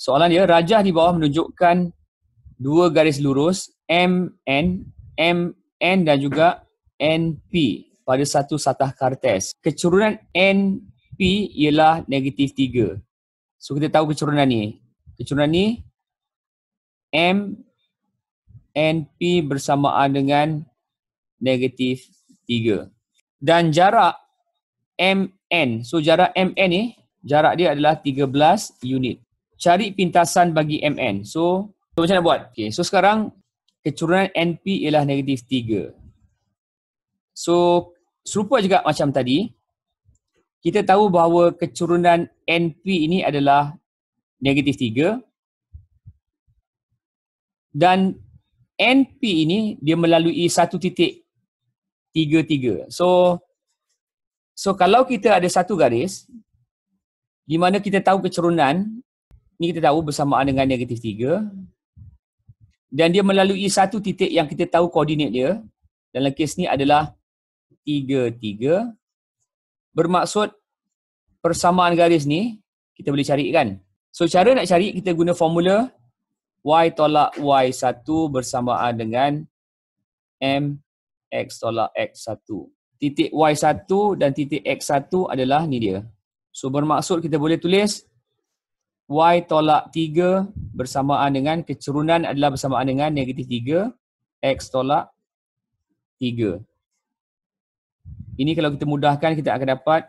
Soalan dia, rajah di bawah menunjukkan dua garis lurus MN, MN dan juga NP pada satu satah kartes. Kecurunan NP ialah negatif 3. So kita tahu kecurunan ni. Kecurunan ni M NP bersamaan dengan negatif 3. Dan jarak MN, so jarak MN ni jarak dia adalah 13 unit cari pintasan bagi MN. So, so macam nak buat? Okay, so sekarang kecurangan NP ialah negatif 3. So, serupa juga macam tadi, kita tahu bahawa kecurangan NP ini adalah negatif 3 dan NP ini dia melalui satu titik 3-3. So, so kalau kita ada satu garis di mana kita tahu kecerunan ni kita tahu bersamaan dengan negatif 3 dan dia melalui satu titik yang kita tahu koordinat dia dalam kes ni adalah 3 3 bermaksud persamaan garis ni kita boleh cari kan so cara nak cari kita guna formula y tolak y1 bersamaan dengan m x tolak x1 titik y1 dan titik x1 adalah ni dia so bermaksud kita boleh tulis Y tolak 3 bersamaan dengan kecerunan adalah bersamaan dengan negatif 3. X tolak 3. Ini kalau kita mudahkan kita akan dapat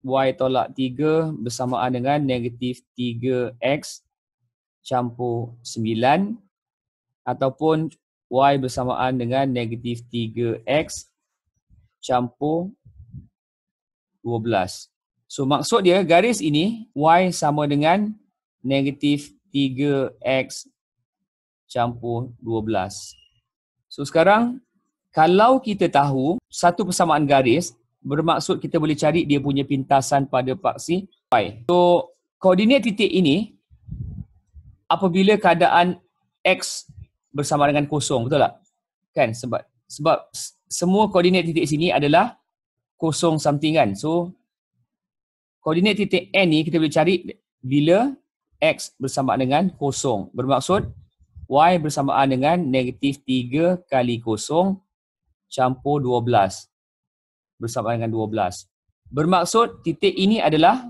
Y tolak 3 bersamaan dengan negatif 3X campur 9. Ataupun Y bersamaan dengan negatif 3X campur So maksud dia garis ini y sama dengan negatif 3x campur 12. So sekarang kalau kita tahu satu persamaan garis bermaksud kita boleh cari dia punya pintasan pada paksi y. So koordinat titik ini apabila keadaan x bersama dengan kosong betul tak? Kan sebab sebab semua koordinat titik sini adalah kosong something kan. So koordinat titik N ni kita boleh cari bila X bersamaan dengan kosong. Bermaksud Y bersamaan dengan negatif 3 kali kosong campur 12. Bersamaan dengan 12. Bermaksud titik ini adalah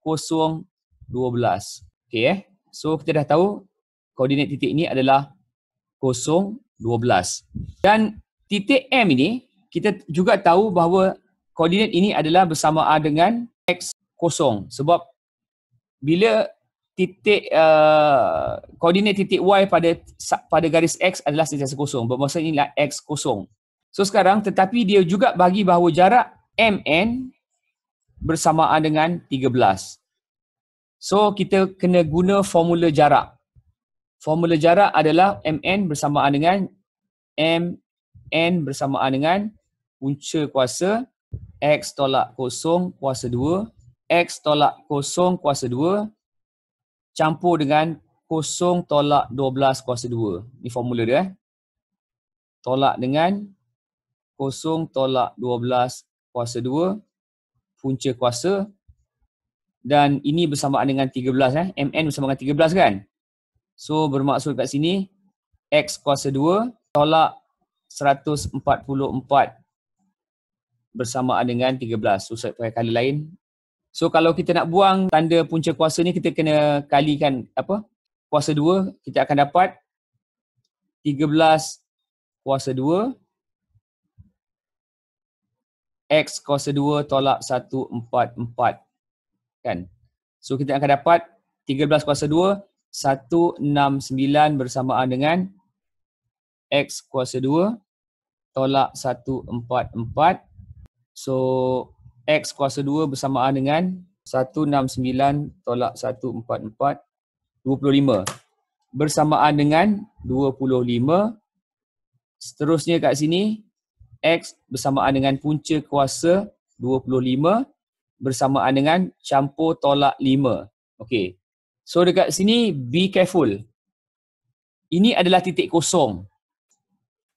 kosong 12. Okay eh. So kita dah tahu koordinat titik ini adalah kosong 12. Dan titik M ini kita juga tahu bahawa koordinat ini adalah bersamaan dengan X kosong sebab bila titik uh, koordinat titik Y pada pada garis X adalah sentiasa kosong bermaksud inilah X kosong so sekarang tetapi dia juga bagi bahawa jarak MN bersamaan dengan 13 so kita kena guna formula jarak formula jarak adalah MN bersamaan dengan MN bersamaan dengan punca kuasa X tolak kosong kuasa 2 X tolak kosong kuasa 2 Campur dengan kosong tolak 12 kuasa 2 Ini formula dia eh Tolak dengan kosong tolak 12 kuasa 2 Punca kuasa Dan ini bersamaan dengan 13 eh MN bersamaan dengan 13 kan So bermaksud kat sini X kuasa 2 tolak 144 kuasa 2 bersamaan dengan 13. So pakai kali lain. So kalau kita nak buang tanda punca kuasa ni kita kena kalikan apa? Kuasa 2 kita akan dapat 13 kuasa 2 x kuasa 2 tolak 144 kan. So kita akan dapat 13 kuasa 2 169 bersamaan dengan x kuasa 2 tolak 144 So X kuasa 2 bersamaan dengan 169 tolak 144 25 bersamaan dengan 25 seterusnya kat sini X bersamaan dengan punca kuasa 25 bersamaan dengan campur tolak 5 Okay So dekat sini be careful Ini adalah titik kosong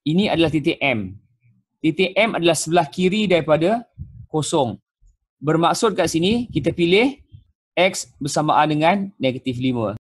Ini adalah titik M titik M adalah sebelah kiri daripada kosong. Bermaksud kat sini kita pilih X bersamaan dengan negatif 5.